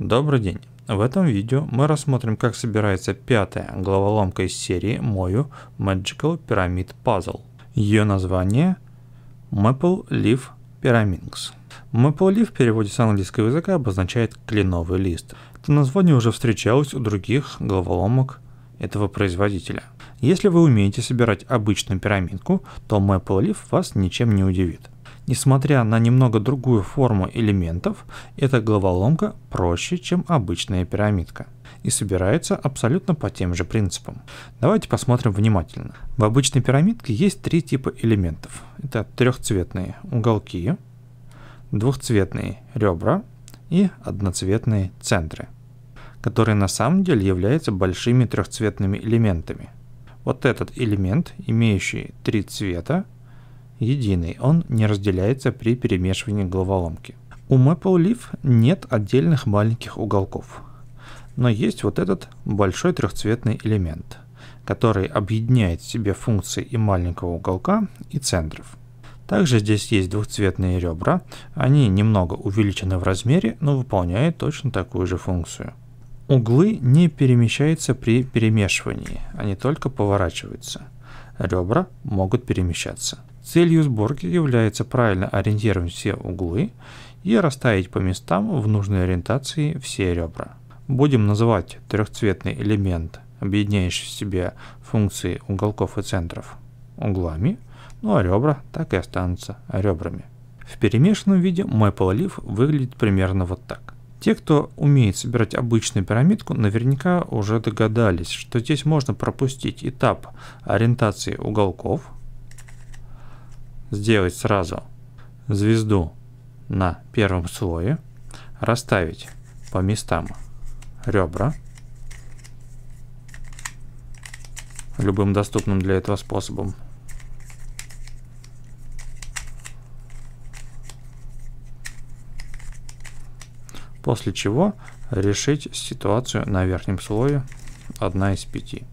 Добрый день! В этом видео мы рассмотрим, как собирается пятая головоломка из серии Мою Magical Pyramid Puzzle. Ее название Maple Leaf Pyraminx. Maple Leaf в переводе с английского языка обозначает «кленовый лист». Это название уже встречалось у других головоломок этого производителя. Если вы умеете собирать обычную пирамидку, то Maple Leaf вас ничем не удивит. Несмотря на немного другую форму элементов, эта головоломка проще, чем обычная пирамидка и собирается абсолютно по тем же принципам. Давайте посмотрим внимательно. В обычной пирамидке есть три типа элементов. Это трехцветные уголки, двухцветные ребра и одноцветные центры, которые на самом деле являются большими трехцветными элементами. Вот этот элемент, имеющий три цвета, единый, он не разделяется при перемешивании головоломки. У Maple Leaf нет отдельных маленьких уголков, но есть вот этот большой трехцветный элемент, который объединяет в себе функции и маленького уголка, и центров. Также здесь есть двухцветные ребра, они немного увеличены в размере, но выполняют точно такую же функцию. Углы не перемещаются при перемешивании, они только поворачиваются. Ребра могут перемещаться. Целью сборки является правильно ориентировать все углы и расставить по местам в нужной ориентации все ребра. Будем называть трехцветный элемент, объединяющий в себе функции уголков и центров, углами, ну а ребра так и останутся ребрами. В перемешанном виде мой пололив выглядит примерно вот так. Те, кто умеет собирать обычную пирамидку, наверняка уже догадались, что здесь можно пропустить этап ориентации уголков, сделать сразу звезду на первом слое, расставить по местам ребра любым доступным для этого способом. После чего решить ситуацию на верхнем слое одна из пяти.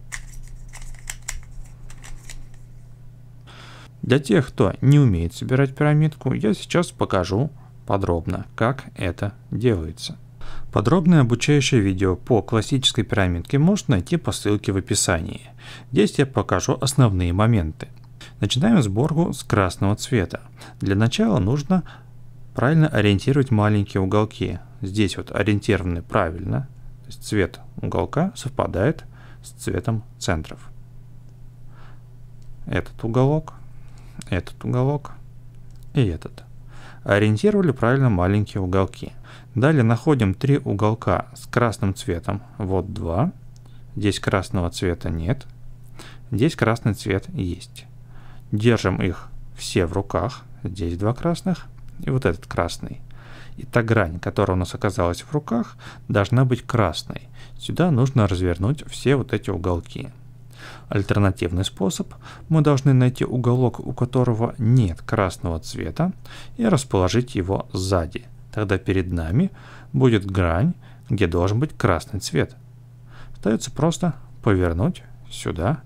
Для тех, кто не умеет собирать пирамидку, я сейчас покажу подробно, как это делается. Подробное обучающее видео по классической пирамидке можно найти по ссылке в описании. Здесь я покажу основные моменты. Начинаем сборку с красного цвета. Для начала нужно правильно ориентировать маленькие уголки. Здесь вот ориентированы правильно, то есть цвет уголка совпадает с цветом центров. Этот уголок этот уголок и этот. Ориентировали правильно маленькие уголки. Далее находим три уголка с красным цветом. Вот два. Здесь красного цвета нет. Здесь красный цвет есть. Держим их все в руках. Здесь два красных и вот этот красный. И та грань, которая у нас оказалась в руках, должна быть красной. Сюда нужно развернуть все вот эти уголки. Альтернативный способ – мы должны найти уголок, у которого нет красного цвета, и расположить его сзади. Тогда перед нами будет грань, где должен быть красный цвет. Остается просто повернуть сюда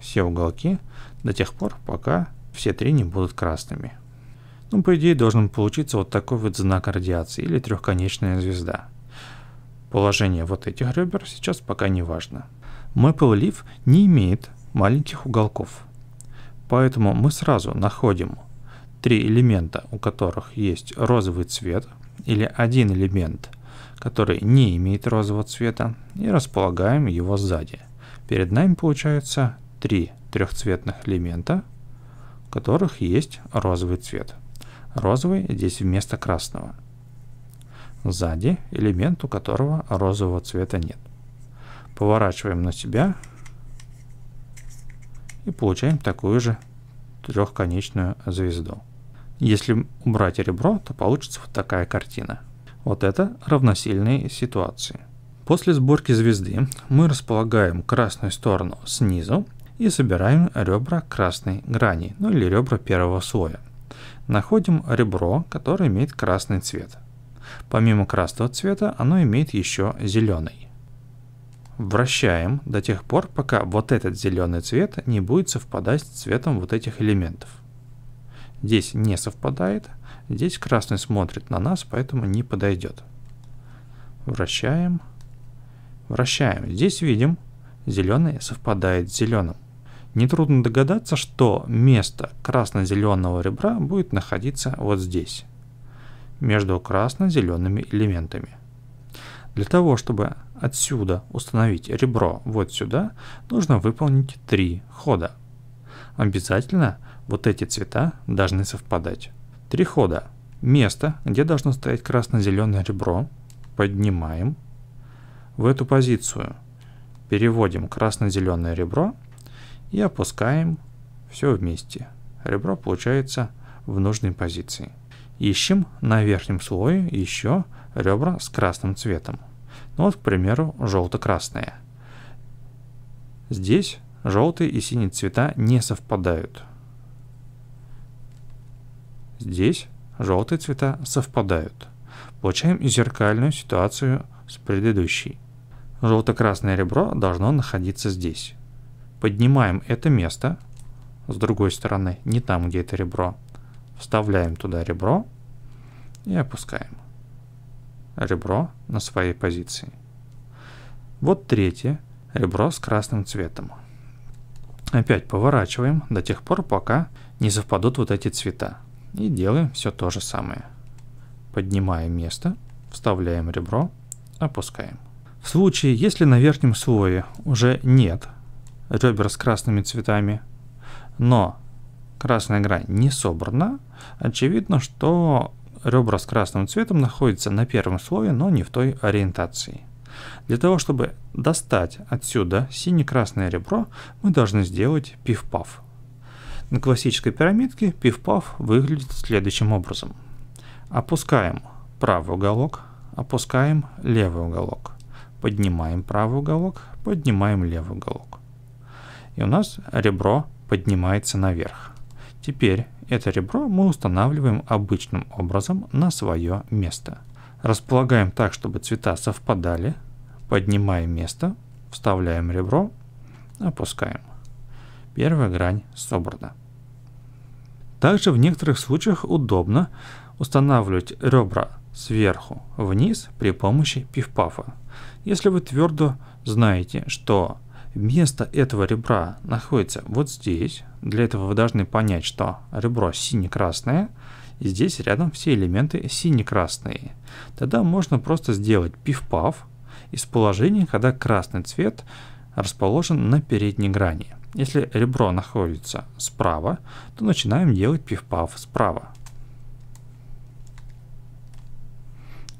все уголки до тех пор, пока все три не будут красными. Ну, по идее, должен получиться вот такой вот знак радиации или трехконечная звезда. Положение вот этих ребер сейчас пока не важно. Maple Leaf не имеет маленьких уголков. Поэтому мы сразу находим три элемента, у которых есть розовый цвет, или один элемент, который не имеет розового цвета, и располагаем его сзади. Перед нами получается три трехцветных элемента, у которых есть розовый цвет. Розовый здесь вместо красного. Сзади элемент, у которого розового цвета нет поворачиваем на себя и получаем такую же трехконечную звезду. Если убрать ребро, то получится вот такая картина. Вот это равносильные ситуации. После сборки звезды мы располагаем красную сторону снизу и собираем ребра красной грани, ну или ребра первого слоя. Находим ребро, которое имеет красный цвет. Помимо красного цвета оно имеет еще зеленый. Вращаем до тех пор, пока вот этот зеленый цвет не будет совпадать с цветом вот этих элементов. Здесь не совпадает, здесь красный смотрит на нас, поэтому не подойдет. Вращаем, вращаем. Здесь видим, зеленый совпадает с зеленым. Нетрудно догадаться, что место красно-зеленого ребра будет находиться вот здесь, между красно-зелеными элементами. Для того, чтобы отсюда установить ребро вот сюда, нужно выполнить три хода. Обязательно вот эти цвета должны совпадать. Три хода. Место, где должно стоять красно-зеленое ребро, поднимаем в эту позицию. Переводим красно-зеленое ребро и опускаем все вместе. Ребро получается в нужной позиции. Ищем на верхнем слое еще ребра с красным цветом. Ну вот, к примеру, желто-красные. Здесь желтый и синий цвета не совпадают. Здесь желтые цвета совпадают. Получаем зеркальную ситуацию с предыдущей. Желто-красное ребро должно находиться здесь. Поднимаем это место с другой стороны, не там, где это ребро. Вставляем туда ребро и опускаем ребро на своей позиции. Вот третье ребро с красным цветом. Опять поворачиваем до тех пор, пока не совпадут вот эти цвета. И делаем все то же самое. Поднимаем место, вставляем ребро, опускаем. В случае, если на верхнем слое уже нет ребер с красными цветами, но красная грань не собрана, очевидно, что ребра с красным цветом находятся на первом слое, но не в той ориентации. Для того, чтобы достать отсюда сине-красное ребро, мы должны сделать пиф-паф. На классической пирамидке пиф-паф выглядит следующим образом. Опускаем правый уголок, опускаем левый уголок, поднимаем правый уголок, поднимаем левый уголок. И у нас ребро поднимается наверх. Теперь это ребро мы устанавливаем обычным образом на свое место. Располагаем так, чтобы цвета совпадали. Поднимаем место, вставляем ребро, опускаем. Первая грань собрана. Также в некоторых случаях удобно устанавливать ребра сверху вниз при помощи пифпафа. Если вы твердо знаете, что Место этого ребра находится вот здесь. Для этого вы должны понять, что ребро сине-красное, и здесь рядом все элементы сине-красные. Тогда можно просто сделать пиф-паф из положения, когда красный цвет расположен на передней грани. Если ребро находится справа, то начинаем делать пиф-паф справа.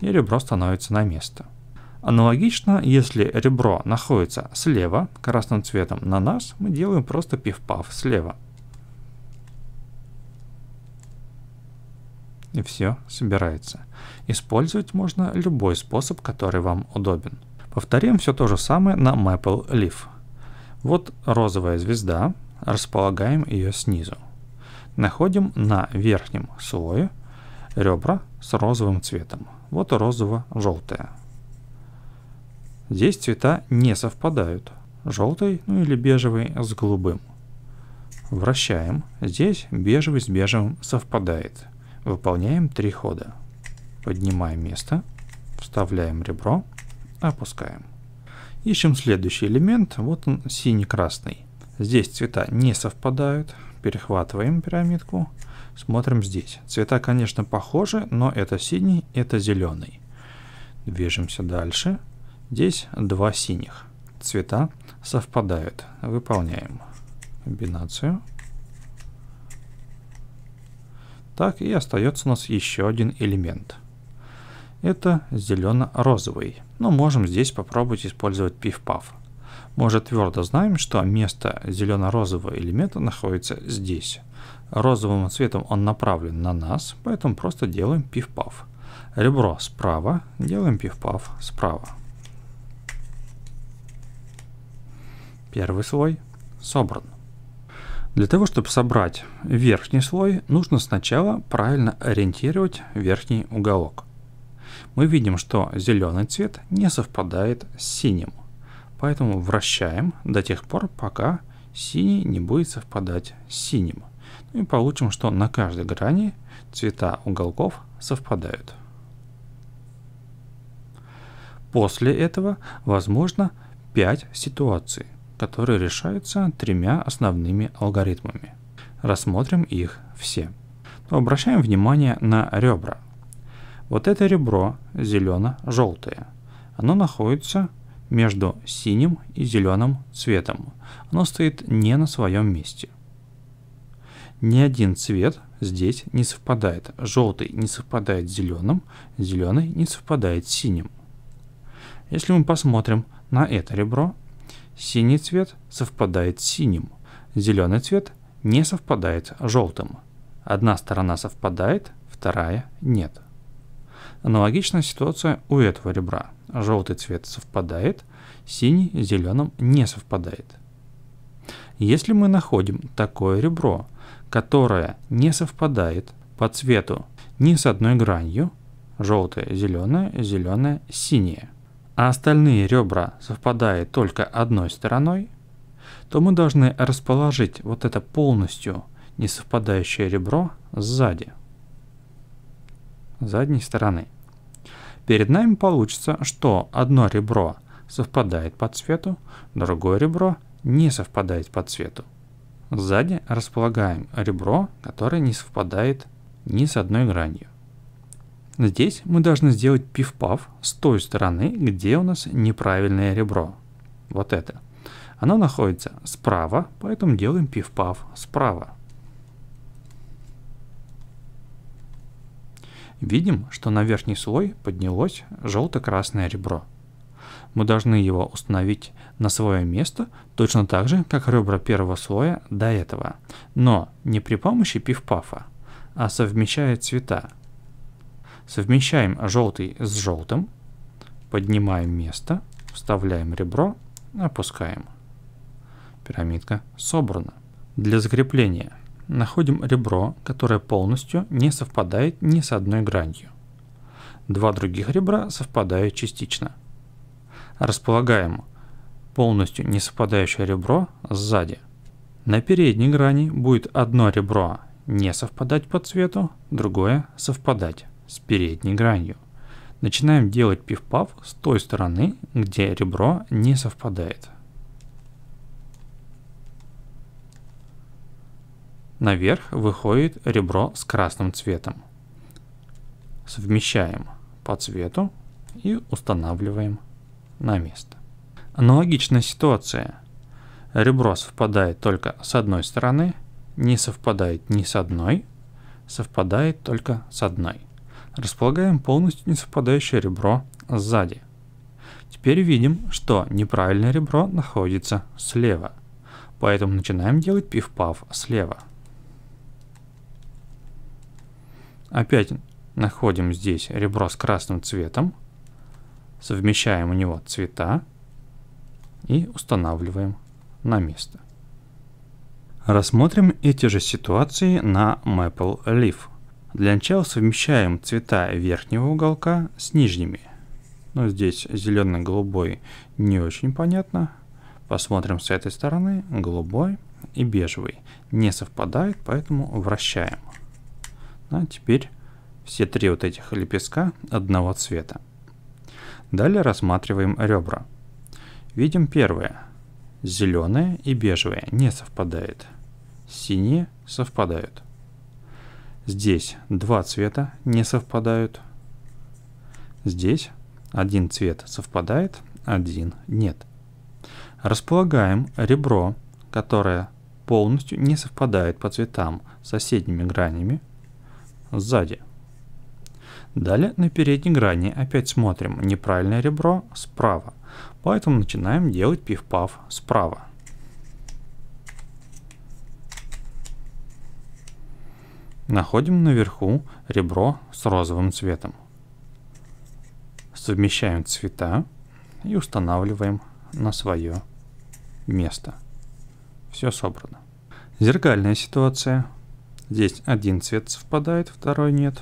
И ребро становится на место. Аналогично, если ребро находится слева красным цветом на нас, мы делаем просто пиф-паф слева. И все собирается. Использовать можно любой способ, который вам удобен. Повторим все то же самое на Maple Leaf. Вот розовая звезда, располагаем ее снизу. Находим на верхнем слое ребра с розовым цветом. Вот розово-желтое. Здесь цвета не совпадают. Желтый ну или бежевый с голубым. Вращаем. Здесь бежевый с бежевым совпадает. Выполняем три хода. Поднимаем место, вставляем ребро, опускаем. Ищем следующий элемент, вот он синий-красный. Здесь цвета не совпадают, перехватываем пирамидку, смотрим здесь. Цвета, конечно, похожи, но это синий, это зеленый. Движемся дальше. Здесь два синих. Цвета совпадают. Выполняем комбинацию. Так, и остается у нас еще один элемент. Это зелено-розовый. Но можем здесь попробовать использовать пиф-паф. Мы уже твердо знаем, что место зелено-розового элемента находится здесь. Розовым цветом он направлен на нас, поэтому просто делаем пиф-паф. Ребро справа, делаем пиф-паф справа. Первый слой собран. Для того, чтобы собрать верхний слой, нужно сначала правильно ориентировать верхний уголок. Мы видим, что зеленый цвет не совпадает с синим, поэтому вращаем до тех пор, пока синий не будет совпадать с синим. Ну и получим, что на каждой грани цвета уголков совпадают. После этого возможно 5 ситуаций которые решаются тремя основными алгоритмами. Рассмотрим их все. То обращаем внимание на ребра. Вот это ребро зелено-желтое. Оно находится между синим и зеленым цветом. Оно стоит не на своем месте. Ни один цвет здесь не совпадает. Желтый не совпадает с зеленым, зеленый не совпадает с синим. Если мы посмотрим на это ребро, Синий цвет совпадает с синим, зеленый цвет не совпадает с желтым. Одна сторона совпадает, вторая нет. Аналогичная ситуация у этого ребра. Желтый цвет совпадает, синий с зеленым не совпадает. Если мы находим такое ребро, которое не совпадает по цвету ни с одной гранью, желтое, зеленое, зеленое, синее – а остальные ребра совпадают только одной стороной, то мы должны расположить вот это полностью несовпадающее ребро сзади, задней стороны. Перед нами получится, что одно ребро совпадает по цвету, другое ребро не совпадает по цвету. Сзади располагаем ребро, которое не совпадает ни с одной гранью. Здесь мы должны сделать пиф-паф с той стороны, где у нас неправильное ребро. Вот это. Оно находится справа, поэтому делаем пиф-паф справа. Видим, что на верхний слой поднялось желто-красное ребро. Мы должны его установить на свое место, точно так же, как ребра первого слоя до этого, но не при помощи пиф-пафа, а совмещая цвета, Совмещаем желтый с желтым, поднимаем место, вставляем ребро, опускаем. Пирамидка собрана. Для закрепления находим ребро, которое полностью не совпадает ни с одной гранью. Два других ребра совпадают частично. Располагаем полностью не совпадающее ребро сзади. На передней грани будет одно ребро не совпадать по цвету, другое совпадать с передней гранью. Начинаем делать пиф-паф с той стороны, где ребро не совпадает. Наверх выходит ребро с красным цветом. Совмещаем по цвету и устанавливаем на место. Аналогичная ситуация. Ребро совпадает только с одной стороны, не совпадает ни с одной, совпадает только с одной. Располагаем полностью несовпадающее ребро сзади. Теперь видим, что неправильное ребро находится слева. Поэтому начинаем делать пиф-паф слева. Опять находим здесь ребро с красным цветом, совмещаем у него цвета и устанавливаем на место. Рассмотрим эти же ситуации на Maple Leaf. Для начала совмещаем цвета верхнего уголка с нижними. Но ну, здесь зеленый-голубой не очень понятно. Посмотрим с этой стороны. Голубой и бежевый не совпадают, поэтому вращаем. Ну, а теперь все три вот этих лепестка одного цвета. Далее рассматриваем ребра. Видим первое. Зеленое и бежевое не совпадает. Синие совпадают. Здесь два цвета не совпадают. Здесь один цвет совпадает, один нет. Располагаем ребро, которое полностью не совпадает по цветам с соседними гранями сзади. Далее на передней грани опять смотрим неправильное ребро справа, поэтому начинаем делать пиф-паф справа. Находим наверху ребро с розовым цветом. Совмещаем цвета и устанавливаем на свое место. Все собрано. Зеркальная ситуация. Здесь один цвет совпадает, второй нет.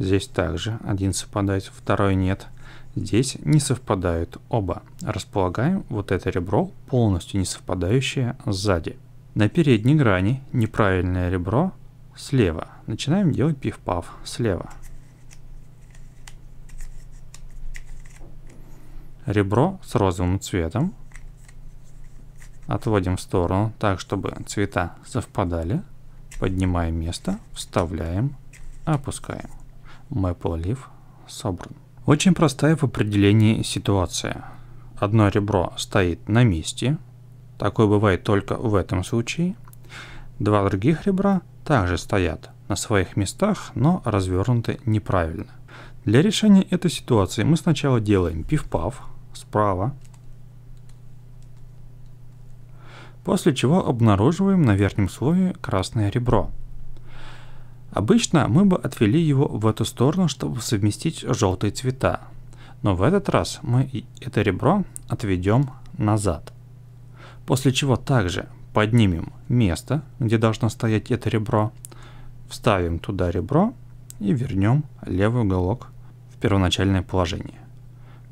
Здесь также один совпадает, второй нет. Здесь не совпадают оба. Располагаем вот это ребро, полностью не совпадающее сзади. На передней грани неправильное ребро – слева. Начинаем делать пиф-паф слева. Ребро с розовым цветом. Отводим в сторону так, чтобы цвета совпадали. Поднимаем место, вставляем, опускаем. Maple Leaf собран. Очень простая в определении ситуация. Одно ребро стоит на месте. Такое бывает только в этом случае – Два других ребра также стоят на своих местах, но развернуты неправильно. Для решения этой ситуации мы сначала делаем пиф-паф справа, после чего обнаруживаем на верхнем слое красное ребро. Обычно мы бы отвели его в эту сторону, чтобы совместить желтые цвета, но в этот раз мы это ребро отведем назад. После чего также поднимем место, где должно стоять это ребро, вставим туда ребро и вернем левый уголок в первоначальное положение.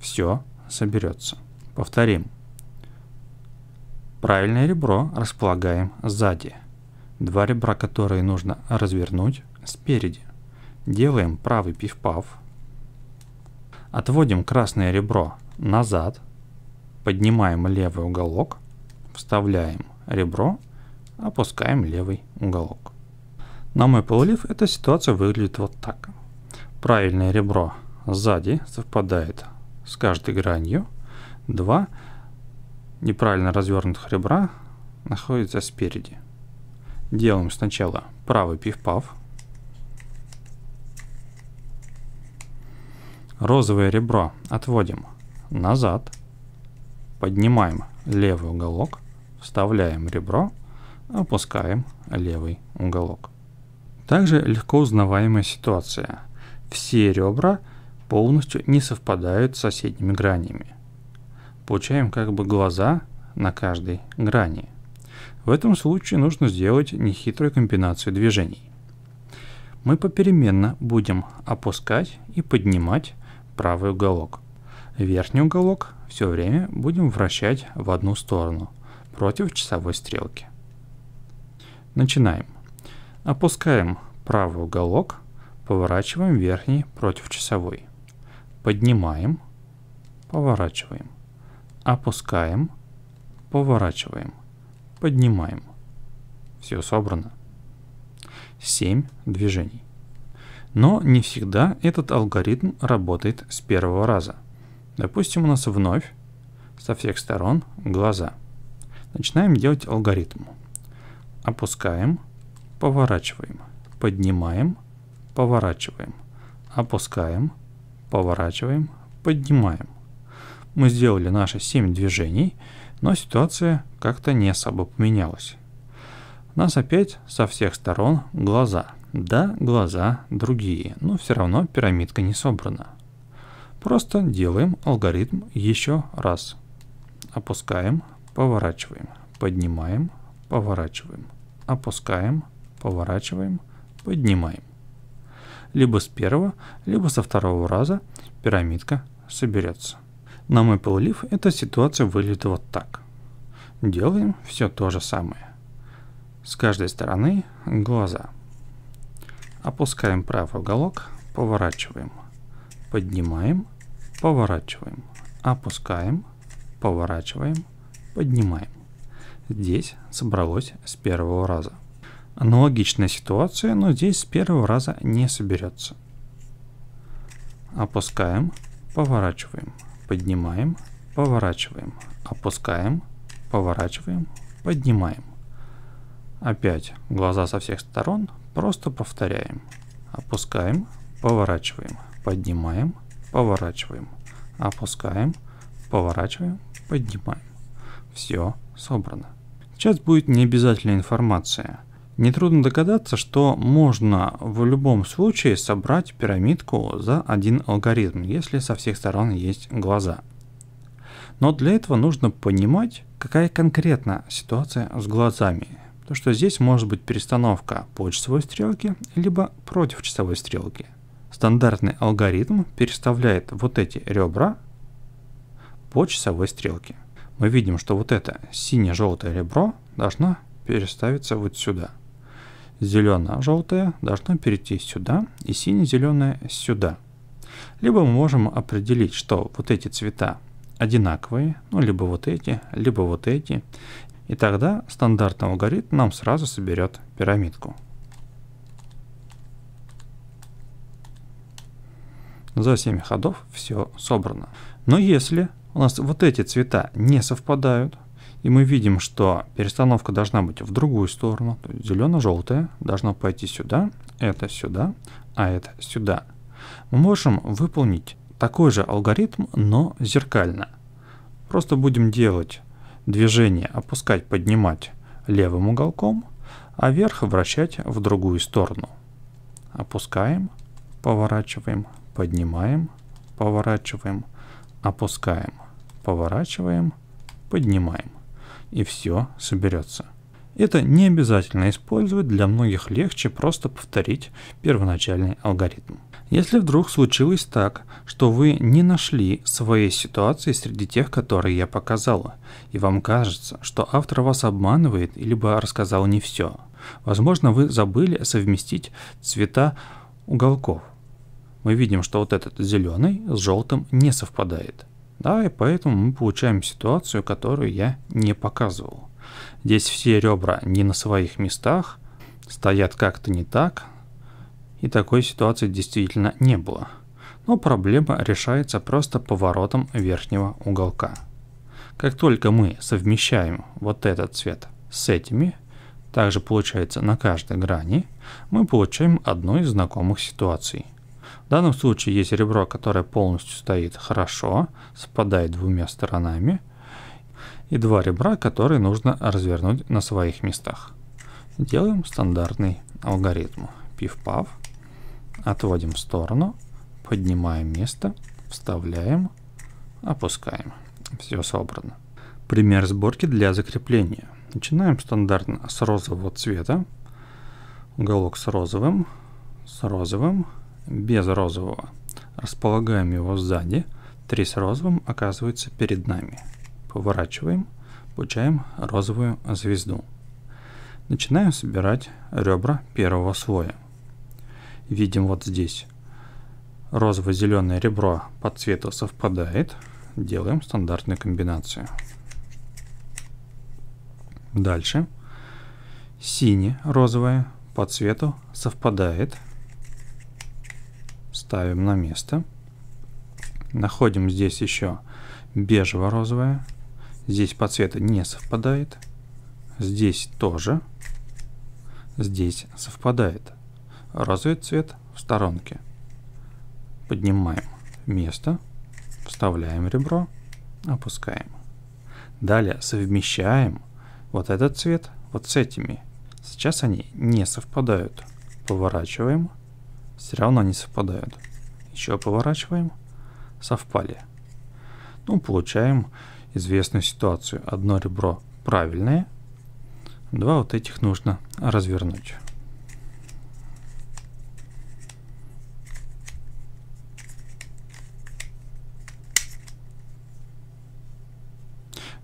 Все соберется. Повторим. Правильное ребро располагаем сзади. Два ребра, которые нужно развернуть, спереди. Делаем правый пиф-паф. Отводим красное ребро назад. Поднимаем левый уголок. Вставляем ребро, опускаем левый уголок. На мой полулив эта ситуация выглядит вот так. Правильное ребро сзади совпадает с каждой гранью. Два неправильно развернутых ребра находятся спереди. Делаем сначала правый пиф-пав. Розовое ребро отводим назад. Поднимаем левый уголок. Вставляем ребро, опускаем левый уголок. Также легко узнаваемая ситуация. Все ребра полностью не совпадают с соседними гранями. Получаем как бы глаза на каждой грани. В этом случае нужно сделать нехитрую комбинацию движений. Мы попеременно будем опускать и поднимать правый уголок. Верхний уголок все время будем вращать в одну сторону, против часовой стрелки. Начинаем. Опускаем правый уголок, поворачиваем верхний против часовой. Поднимаем, поворачиваем. Опускаем, поворачиваем. Поднимаем. Все собрано. 7 движений. Но не всегда этот алгоритм работает с первого раза. Допустим, у нас вновь со всех сторон глаза – Начинаем делать алгоритм. Опускаем, поворачиваем, поднимаем, поворачиваем, опускаем, поворачиваем, поднимаем. Мы сделали наши 7 движений, но ситуация как-то не особо поменялась. Нас опять со всех сторон глаза. Да, глаза другие, но все равно пирамидка не собрана. Просто делаем алгоритм еще раз. Опускаем, поворачиваем, поднимаем, поворачиваем, опускаем, поворачиваем, поднимаем. Либо с первого, либо со второго раза пирамидка соберется. На мой Leaf эта ситуация выглядит вот так. Делаем все то же самое. С каждой стороны глаза. Опускаем правый уголок, поворачиваем. Поднимаем, поворачиваем. Опускаем, поворачиваем, поднимаем. Здесь собралось с первого раза. Аналогичная ну, ситуация, но здесь с первого раза не соберется. Опускаем, поворачиваем, поднимаем, поворачиваем, опускаем, поворачиваем, поднимаем. Опять глаза со всех сторон, просто повторяем. Опускаем, поворачиваем, поднимаем, поворачиваем, опускаем, поворачиваем, поднимаем все собрано. Сейчас будет необязательная информация. Нетрудно догадаться, что можно в любом случае собрать пирамидку за один алгоритм, если со всех сторон есть глаза. Но для этого нужно понимать, какая конкретно ситуация с глазами. То, что здесь может быть перестановка по часовой стрелке, либо против часовой стрелки. Стандартный алгоритм переставляет вот эти ребра по часовой стрелке мы видим, что вот это сине-желтое ребро должно переставиться вот сюда. Зелено-желтое должно перейти сюда и сине-зеленое сюда. Либо мы можем определить, что вот эти цвета одинаковые, ну либо вот эти, либо вот эти. И тогда стандартный алгоритм нам сразу соберет пирамидку. За 7 ходов все собрано. Но если у нас вот эти цвета не совпадают. И мы видим, что перестановка должна быть в другую сторону. Зелено-желтое должно пойти сюда, это сюда, а это сюда. Мы можем выполнить такой же алгоритм, но зеркально. Просто будем делать движение опускать, поднимать левым уголком, а вверх вращать в другую сторону. Опускаем, поворачиваем, поднимаем, поворачиваем, опускаем поворачиваем, поднимаем. И все соберется. Это не обязательно использовать, для многих легче просто повторить первоначальный алгоритм. Если вдруг случилось так, что вы не нашли своей ситуации среди тех, которые я показала, и вам кажется, что автор вас обманывает, либо рассказал не все, возможно, вы забыли совместить цвета уголков. Мы видим, что вот этот зеленый с желтым не совпадает – да, и поэтому мы получаем ситуацию, которую я не показывал. Здесь все ребра не на своих местах, стоят как-то не так, и такой ситуации действительно не было. Но проблема решается просто поворотом верхнего уголка. Как только мы совмещаем вот этот цвет с этими, также получается на каждой грани, мы получаем одну из знакомых ситуаций – в данном случае есть ребро, которое полностью стоит хорошо, совпадает двумя сторонами, и два ребра, которые нужно развернуть на своих местах. Делаем стандартный алгоритм. Пиф-пав. Отводим в сторону, поднимаем место, вставляем, опускаем. Все собрано. Пример сборки для закрепления. Начинаем стандартно с розового цвета. Уголок с розовым, с розовым, без розового. Располагаем его сзади. Три с розовым оказывается перед нами. Поворачиваем, получаем розовую звезду. Начинаем собирать ребра первого слоя. Видим вот здесь. Розово-зеленое ребро по цвету совпадает. Делаем стандартную комбинацию. Дальше. Сине-розовое по цвету совпадает ставим на место. Находим здесь еще бежево-розовое. Здесь по цвету не совпадает. Здесь тоже. Здесь совпадает. Розовый цвет в сторонке. Поднимаем место. Вставляем ребро. Опускаем. Далее совмещаем вот этот цвет вот с этими. Сейчас они не совпадают. Поворачиваем. Все равно они совпадают. Еще поворачиваем. Совпали. Ну, получаем известную ситуацию. Одно ребро правильное. Два вот этих нужно развернуть.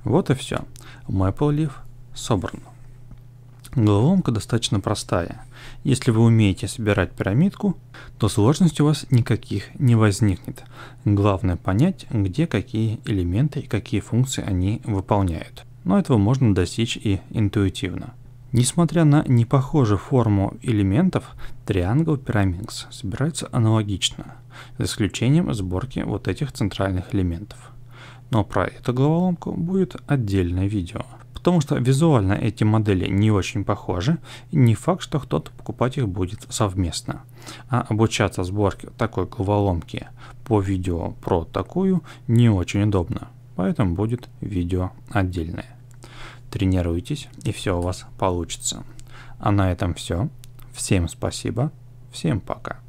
Вот и все. Maple Leaf собран. Головоломка достаточно простая. Если вы умеете собирать пирамидку, то сложности у вас никаких не возникнет. Главное понять, где какие элементы и какие функции они выполняют. Но этого можно достичь и интуитивно. Несмотря на непохожую форму элементов, триангл пирамидс собирается аналогично, за исключением сборки вот этих центральных элементов. Но про эту головоломку будет отдельное видео. Потому что визуально эти модели не очень похожи, не факт, что кто-то покупать их будет совместно. А обучаться сборке такой головоломки по видео про такую не очень удобно, поэтому будет видео отдельное. Тренируйтесь, и все у вас получится. А на этом все. Всем спасибо, всем пока.